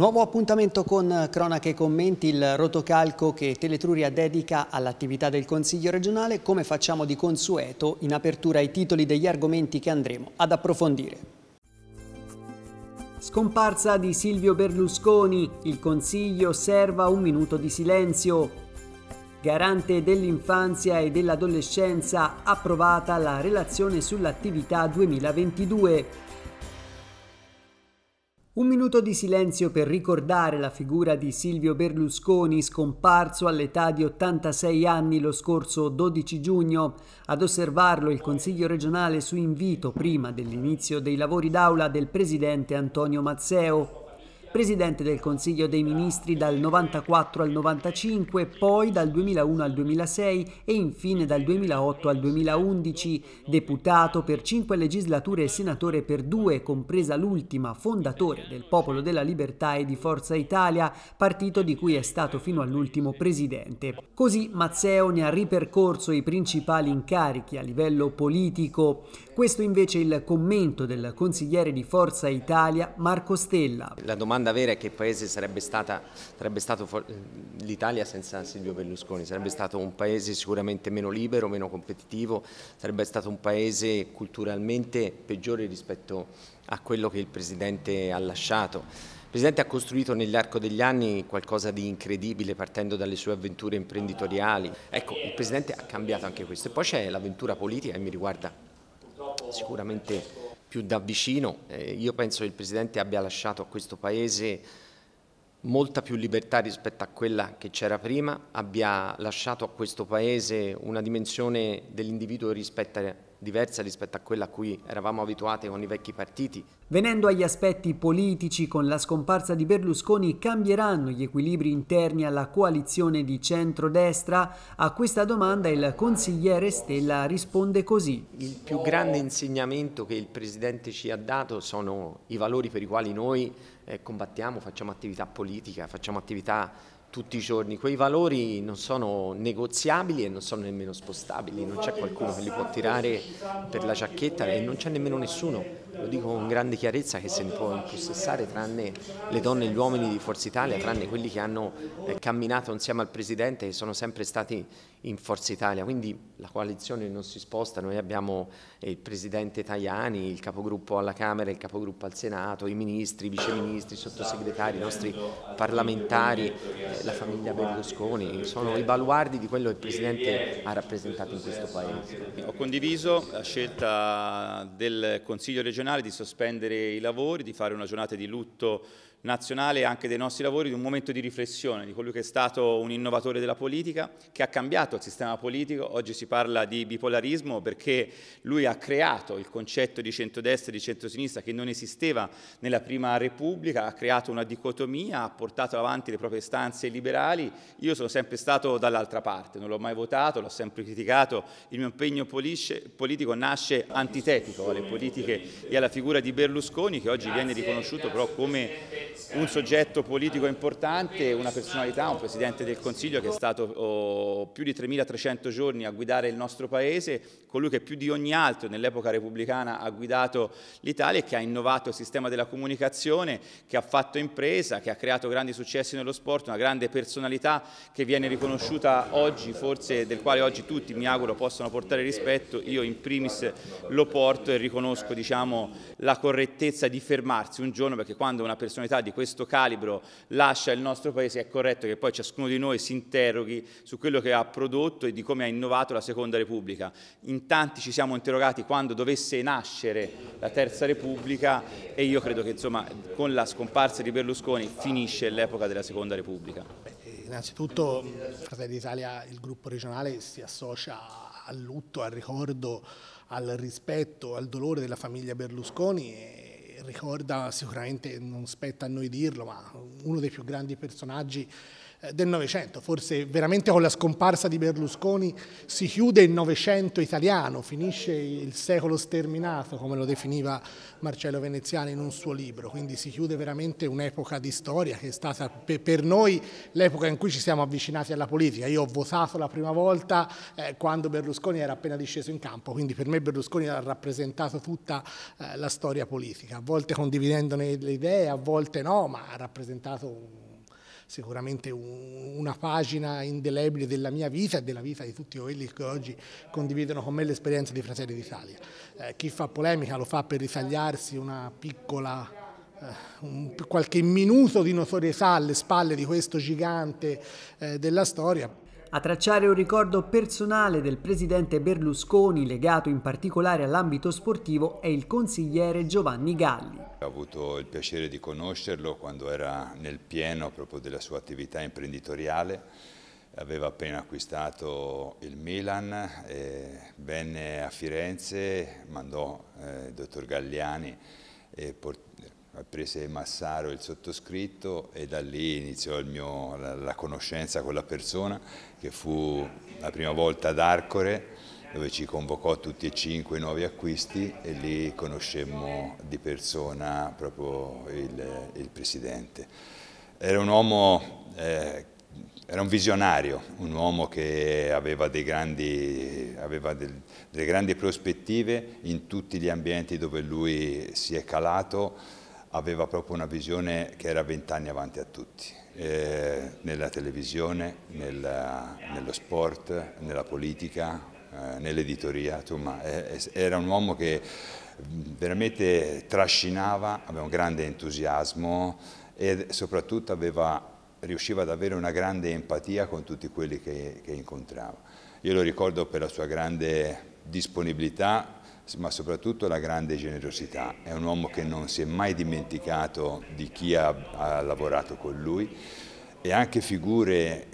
Nuovo appuntamento con Cronache e Commenti, il rotocalco che Teletruria dedica all'attività del Consiglio regionale, come facciamo di consueto in apertura ai titoli degli argomenti che andremo ad approfondire. Scomparsa di Silvio Berlusconi, il Consiglio serva un minuto di silenzio. Garante dell'infanzia e dell'adolescenza, approvata la relazione sull'attività 2022. Un minuto di silenzio per ricordare la figura di Silvio Berlusconi scomparso all'età di 86 anni lo scorso 12 giugno. Ad osservarlo il Consiglio regionale su invito prima dell'inizio dei lavori d'aula del presidente Antonio Mazzeo presidente del Consiglio dei Ministri dal 94 al 95, poi dal 2001 al 2006 e infine dal 2008 al 2011, deputato per cinque legislature e senatore per due, compresa l'ultima, fondatore del Popolo della Libertà e di Forza Italia, partito di cui è stato fino all'ultimo presidente. Così Mazzeo ne ha ripercorso i principali incarichi a livello politico. Questo invece è il commento del consigliere di Forza Italia Marco Stella. La domanda domanda vera è che paese sarebbe, stata, sarebbe stato l'Italia senza Silvio Berlusconi, sarebbe stato un paese sicuramente meno libero, meno competitivo, sarebbe stato un paese culturalmente peggiore rispetto a quello che il Presidente ha lasciato. Il Presidente ha costruito nell'arco degli anni qualcosa di incredibile partendo dalle sue avventure imprenditoriali. Ecco, il Presidente ha cambiato anche questo. E poi c'è l'avventura politica e mi riguarda sicuramente più da vicino. Eh, io penso che il Presidente abbia lasciato a questo Paese molta più libertà rispetto a quella che c'era prima, abbia lasciato a questo Paese una dimensione dell'individuo rispetto diversa rispetto a quella a cui eravamo abituati con i vecchi partiti. Venendo agli aspetti politici, con la scomparsa di Berlusconi cambieranno gli equilibri interni alla coalizione di centrodestra? A questa domanda il consigliere Stella risponde così. Il più grande insegnamento che il Presidente ci ha dato sono i valori per i quali noi eh, combattiamo, facciamo attività politica, facciamo attività tutti i giorni. Quei valori non sono negoziabili e non sono nemmeno spostabili, non c'è qualcuno che li può tirare per la giacchetta e non c'è nemmeno nessuno, lo dico con grande chiarezza, che se ne può impossessare tranne le donne e gli uomini di Forza Italia, tranne quelli che hanno eh, camminato insieme al Presidente, e sono sempre stati in Forza Italia, quindi la coalizione non si sposta, noi abbiamo eh, il Presidente Tajani, il Capogruppo alla Camera, il Capogruppo al Senato, i ministri, i viceministri, i sottosegretari, i nostri parlamentari, eh, la famiglia Berlusconi, sono i baluardi di quello che il Presidente ha rappresentato in questo Paese. Ho condiviso la scelta del Consiglio regionale di sospendere i lavori, di fare una giornata di lutto nazionale e anche dei nostri lavori di un momento di riflessione di colui che è stato un innovatore della politica che ha cambiato il sistema politico, oggi si parla di bipolarismo perché lui ha creato il concetto di centrodestra e di centrosinistra che non esisteva nella prima Repubblica, ha creato una dicotomia, ha portato avanti le proprie stanze liberali, io sono sempre stato dall'altra parte, non l'ho mai votato, l'ho sempre criticato, il mio impegno politico nasce antitetico alle politiche e alla figura di Berlusconi che oggi viene riconosciuto però come un soggetto politico importante, una personalità, un Presidente del Consiglio che è stato oh, più di 3.300 giorni a guidare il nostro Paese, colui che più di ogni altro nell'epoca repubblicana ha guidato l'Italia e che ha innovato il sistema della comunicazione, che ha fatto impresa, che ha creato grandi successi nello sport, una grande personalità che viene riconosciuta oggi, forse del quale oggi tutti mi auguro possano portare rispetto, io in primis lo porto e riconosco diciamo, la correttezza di fermarsi un giorno perché quando una personalità di questo calibro lascia il nostro Paese, è corretto che poi ciascuno di noi si interroghi su quello che ha prodotto e di come ha innovato la Seconda Repubblica. In tanti ci siamo interrogati quando dovesse nascere la Terza Repubblica e io credo che insomma, con la scomparsa di Berlusconi finisce l'epoca della Seconda Repubblica. Eh, innanzitutto Fratelli d'Italia, il gruppo regionale, si associa al lutto, al ricordo, al rispetto, al dolore della famiglia Berlusconi ricorda sicuramente, non spetta a noi dirlo, ma uno dei più grandi personaggi eh, del Novecento, forse veramente con la scomparsa di Berlusconi si chiude il Novecento italiano, finisce il secolo sterminato, come lo definiva Marcello Veneziano in un suo libro, quindi si chiude veramente un'epoca di storia che è stata per noi l'epoca in cui ci siamo avvicinati alla politica. Io ho votato la prima volta eh, quando Berlusconi era appena disceso in campo, quindi per me Berlusconi ha rappresentato tutta eh, la storia politica, a volte condividendone le idee, a volte no, ma ha rappresentato un sicuramente un, una pagina indelebile della mia vita e della vita di tutti quelli che oggi condividono con me l'esperienza di Fratelli d'Italia. Eh, chi fa polemica lo fa per risagliarsi una piccola eh, un, qualche minuto di notorietà alle spalle di questo gigante eh, della storia a tracciare un ricordo personale del presidente Berlusconi legato in particolare all'ambito sportivo è il consigliere Giovanni Galli. Ho avuto il piacere di conoscerlo quando era nel pieno proprio della sua attività imprenditoriale aveva appena acquistato il Milan, eh, venne a Firenze, mandò eh, il dottor Galliani e portò prese Massaro il sottoscritto e da lì iniziò mio, la, la, conoscenza con la persona che fu la prima volta ad Arcore dove ci convocò tutti e cinque i nuovi acquisti e lì conoscemmo di persona proprio il, il presidente. Era un uomo, eh, era un visionario, un uomo che aveva, grandi, aveva del, delle grandi prospettive in tutti gli ambienti dove lui si è calato aveva proprio una visione che era vent'anni avanti a tutti, eh, nella televisione, nella, nello sport, nella politica, eh, nell'editoria, insomma eh, era un uomo che veramente trascinava, aveva un grande entusiasmo e soprattutto aveva, riusciva ad avere una grande empatia con tutti quelli che, che incontrava. Io lo ricordo per la sua grande disponibilità ma soprattutto la grande generosità. È un uomo che non si è mai dimenticato di chi ha, ha lavorato con lui e anche figure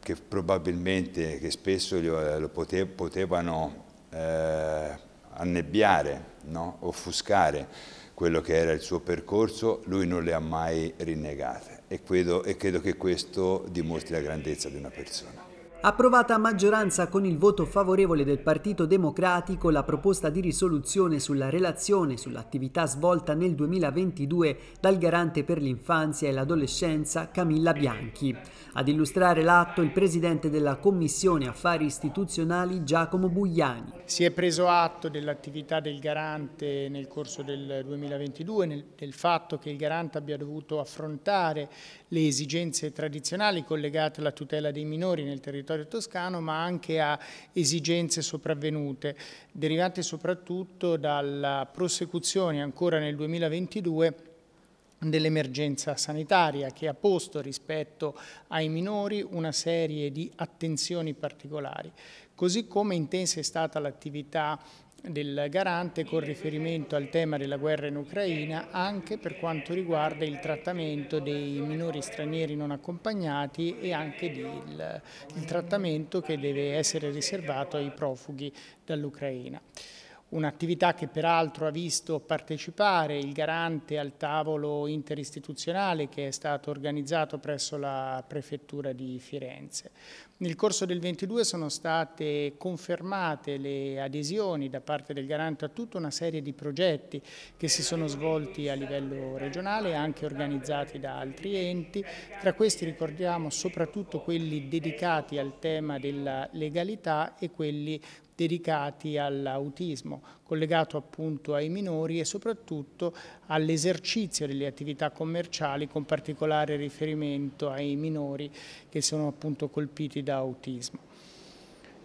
che probabilmente, che spesso eh, lo pote, potevano eh, annebbiare, no? offuscare quello che era il suo percorso, lui non le ha mai rinnegate e credo, e credo che questo dimostri la grandezza di una persona approvata a maggioranza con il voto favorevole del Partito Democratico la proposta di risoluzione sulla relazione sull'attività svolta nel 2022 dal garante per l'infanzia e l'adolescenza Camilla Bianchi. Ad illustrare l'atto il presidente della Commissione Affari Istituzionali Giacomo Bugliani. Si è preso atto dell'attività del garante nel corso del 2022, nel, del fatto che il garante abbia dovuto affrontare le esigenze tradizionali collegate alla tutela dei minori nel territorio territorio toscano, ma anche a esigenze sopravvenute, derivate soprattutto dalla prosecuzione ancora nel 2022 dell'emergenza sanitaria che ha posto rispetto ai minori una serie di attenzioni particolari, così come intensa è stata l'attività del garante con riferimento al tema della guerra in Ucraina anche per quanto riguarda il trattamento dei minori stranieri non accompagnati e anche il, il trattamento che deve essere riservato ai profughi dall'Ucraina un'attività che peraltro ha visto partecipare il garante al tavolo interistituzionale che è stato organizzato presso la prefettura di Firenze. Nel corso del 22 sono state confermate le adesioni da parte del garante a tutta una serie di progetti che si sono svolti a livello regionale e anche organizzati da altri enti, tra questi ricordiamo soprattutto quelli dedicati al tema della legalità e quelli dedicati all'autismo, collegato appunto ai minori e soprattutto all'esercizio delle attività commerciali con particolare riferimento ai minori che sono appunto colpiti da autismo.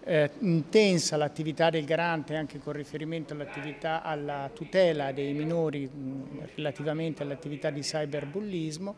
Eh, intensa l'attività del garante anche con riferimento all'attività alla tutela dei minori mh, relativamente all'attività di cyberbullismo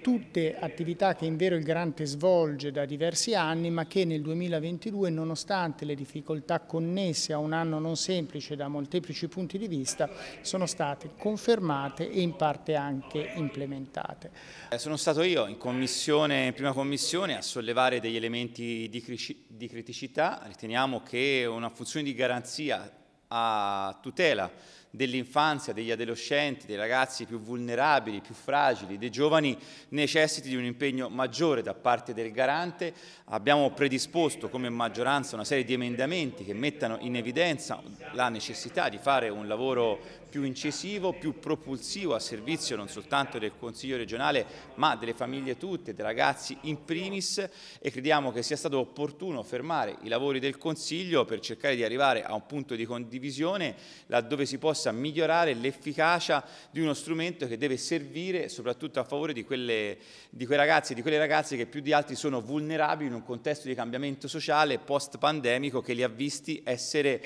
tutte attività che in vero il Garante svolge da diversi anni ma che nel 2022 nonostante le difficoltà connesse a un anno non semplice da molteplici punti di vista sono state confermate e in parte anche implementate. Eh, sono stato io in, commissione, in prima commissione a sollevare degli elementi di criticità, riteniamo che una funzione di garanzia a tutela dell'infanzia, degli adolescenti, dei ragazzi più vulnerabili, più fragili, dei giovani, necessiti di un impegno maggiore da parte del garante. Abbiamo predisposto come maggioranza una serie di emendamenti che mettano in evidenza la necessità di fare un lavoro più incisivo, più propulsivo a servizio non soltanto del Consiglio regionale ma delle famiglie tutte, dei ragazzi in primis e crediamo che sia stato opportuno fermare i lavori del Consiglio per cercare di arrivare a un punto di condivisione laddove si possa migliorare l'efficacia di uno strumento che deve servire soprattutto a favore di, quelle, di quei ragazzi e di quelle ragazze che più di altri sono vulnerabili in un contesto di cambiamento sociale post pandemico che li ha visti essere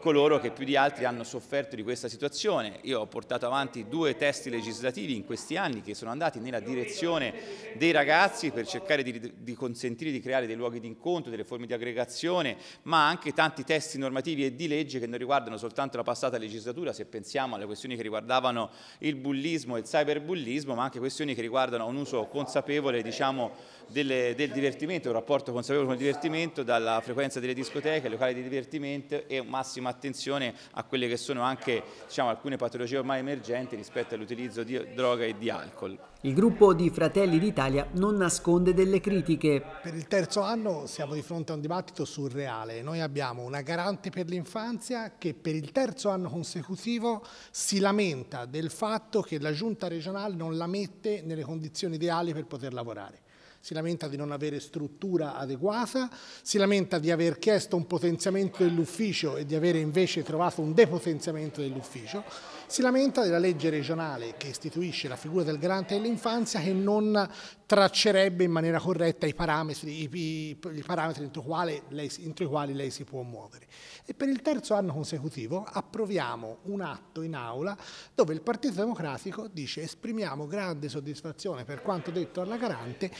coloro che più di altri hanno sofferto di questa situazione Commissione, io ho portato avanti due testi legislativi in questi anni che sono andati nella direzione dei ragazzi per cercare di, di consentire di creare dei luoghi di incontro, delle forme di aggregazione, ma anche tanti testi normativi e di legge che non riguardano soltanto la passata legislatura, se pensiamo alle questioni che riguardavano il bullismo e il cyberbullismo, ma anche questioni che riguardano un uso consapevole, diciamo, del, del divertimento, un rapporto consapevole con il divertimento, dalla frequenza delle discoteche, locali di divertimento e massima attenzione a quelle che sono anche diciamo, alcune patologie ormai emergenti rispetto all'utilizzo di droga e di alcol. Il gruppo di Fratelli d'Italia non nasconde delle critiche. Per il terzo anno siamo di fronte a un dibattito surreale. Noi abbiamo una garante per l'infanzia che per il terzo anno consecutivo si lamenta del fatto che la giunta regionale non la mette nelle condizioni ideali per poter lavorare si lamenta di non avere struttura adeguata, si lamenta di aver chiesto un potenziamento dell'ufficio e di avere invece trovato un depotenziamento dell'ufficio, si lamenta della legge regionale che istituisce la figura del garante dell'infanzia che non traccerebbe in maniera corretta i parametri, i, i, i parametri entro, lei, entro i quali lei si può muovere. E per il terzo anno consecutivo approviamo un atto in aula dove il Partito Democratico dice esprimiamo grande soddisfazione per quanto detto alla garante,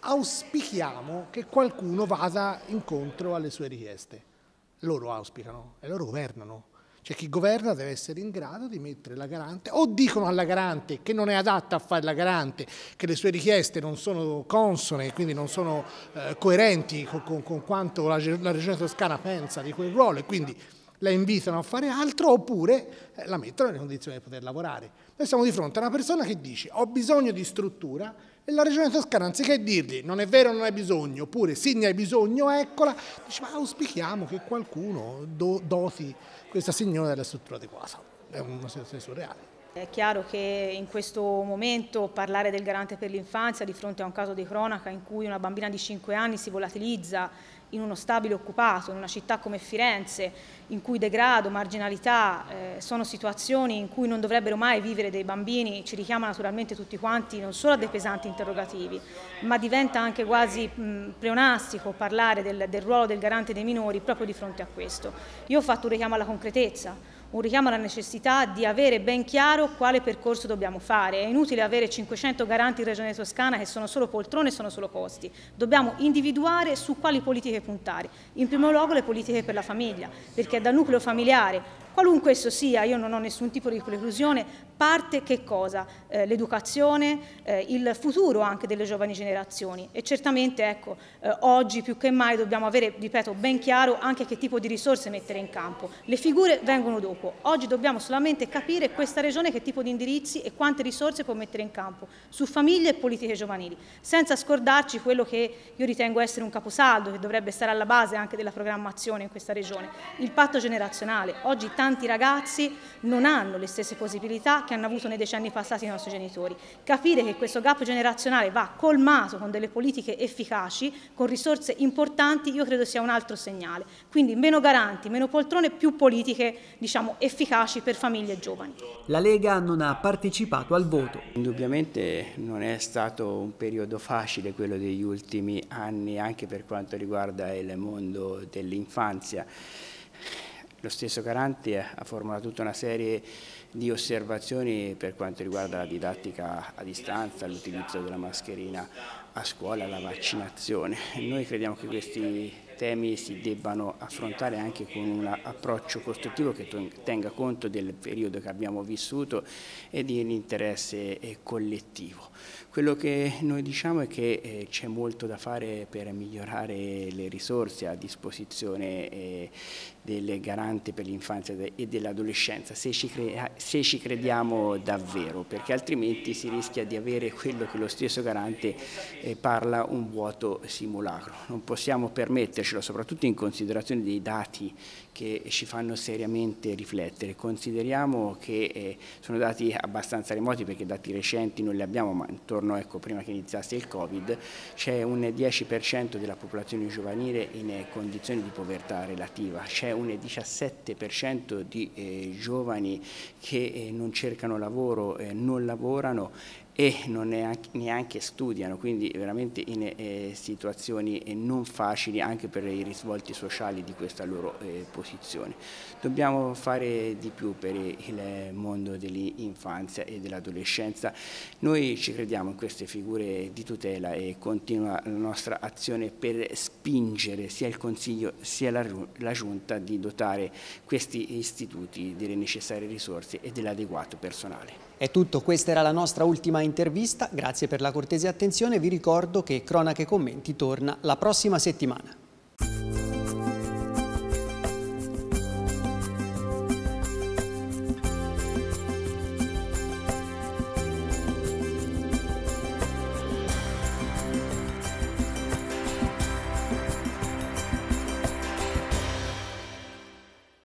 auspichiamo che qualcuno vada incontro alle sue richieste. Loro auspicano e loro governano. Cioè chi governa deve essere in grado di mettere la garante, o dicono alla garante che non è adatta a fare la garante, che le sue richieste non sono consone, e quindi non sono eh, coerenti con, con, con quanto la, la, Regione Toscana pensa di quel ruolo e quindi la invitano a fare altro oppure eh, la mettono nelle condizioni di poter lavorare. Noi siamo di fronte a una persona che dice ho bisogno di struttura e la regione toscana anziché dirgli non è vero non hai bisogno oppure sì ne hai bisogno eccola, dice ma auspichiamo che qualcuno do, doti questa signora della struttura adeguata. È una situazione surreale. È chiaro che in questo momento parlare del garante per l'infanzia di fronte a un caso di cronaca in cui una bambina di 5 anni si volatilizza in uno stabile occupato, in una città come Firenze, in cui degrado, marginalità eh, sono situazioni in cui non dovrebbero mai vivere dei bambini, ci richiama naturalmente tutti quanti non solo a dei pesanti interrogativi, ma diventa anche quasi mh, pleonastico parlare del, del ruolo del garante dei minori proprio di fronte a questo. Io ho fatto un richiamo alla concretezza, un richiamo alla necessità di avere ben chiaro quale percorso dobbiamo fare. È inutile avere 500 garanti in Regione Toscana che sono solo poltrone, sono solo costi. Dobbiamo individuare su quali politiche puntare. In primo luogo le politiche per la famiglia, perché da nucleo familiare qualunque esso sia, io non ho nessun tipo di preclusione, parte che cosa? Eh, L'educazione, eh, il futuro anche delle giovani generazioni e certamente ecco, eh, oggi più che mai dobbiamo avere, ripeto, ben chiaro anche che tipo di risorse mettere in campo. Le figure vengono dopo, equo. Oggi dobbiamo solamente capire questa regione che tipo di indirizzi e quante risorse può mettere in campo su famiglie e politiche giovanili, senza scordarci quello che io ritengo essere un caposaldo che dovrebbe stare alla base anche della programmazione in questa regione, il patto generazionale. Oggi tanti ragazzi non hanno le stesse possibilità che hanno avuto nei decenni passati i nostri genitori. Capire che questo gap generazionale va colmato con delle politiche efficaci, con risorse importanti, io credo sia un altro segnale. Quindi meno garanti, meno poltrone, più politiche diciamo, efficaci per famiglie e giovani. La Lega non ha partecipato al voto. Indubbiamente non è stato un periodo facile quello degli ultimi anni anche per quanto riguarda il mondo dell'infanzia. Lo stesso Garanti eh, ha formulato tutta una serie di osservazioni per quanto riguarda la didattica a distanza, l'utilizzo della mascherina a scuola, la vaccinazione. Noi crediamo che questi temi si debbano affrontare anche con un approccio costruttivo che tenga conto del periodo che abbiamo vissuto e di un interesse eh, collettivo. Quello che noi diciamo è che eh, c'è molto da fare per migliorare le risorse a disposizione del garante per l'infanzia e dell'adolescenza, se, se, ci crediamo davvero, perché altrimenti si rischia di avere quello che lo stesso garante eh, parla un vuoto simulacro. Non possiamo permettercelo, soprattutto in considerazione dei dati che ci fanno seriamente riflettere. Consideriamo che eh, sono dati abbastanza remoti perché dati recenti non li abbiamo, ma intorno, ecco, prima che iniziasse il Covid, c'è un 10% della popolazione giovanile in condizioni di povertà relativa, c'è un 17% di eh, giovani che eh, non cercano lavoro, eh, non lavorano e non neanche, neanche studiano, quindi veramente in eh, situazioni eh, non facili anche per i risvolti sociali di questa loro eh, posizione. Dobbiamo fare di più per il mondo dell'infanzia e dell'adolescenza. Noi ci crediamo in queste figure di tutela e continua la nostra azione per spingere sia il Consiglio sia la, la Giunta di dotare questi istituti delle necessarie risorse e dell'adeguato personale. È tutto, questa era la nostra ultima intervista, grazie per la cortese attenzione, vi ricordo che Cronache Commenti torna la prossima settimana.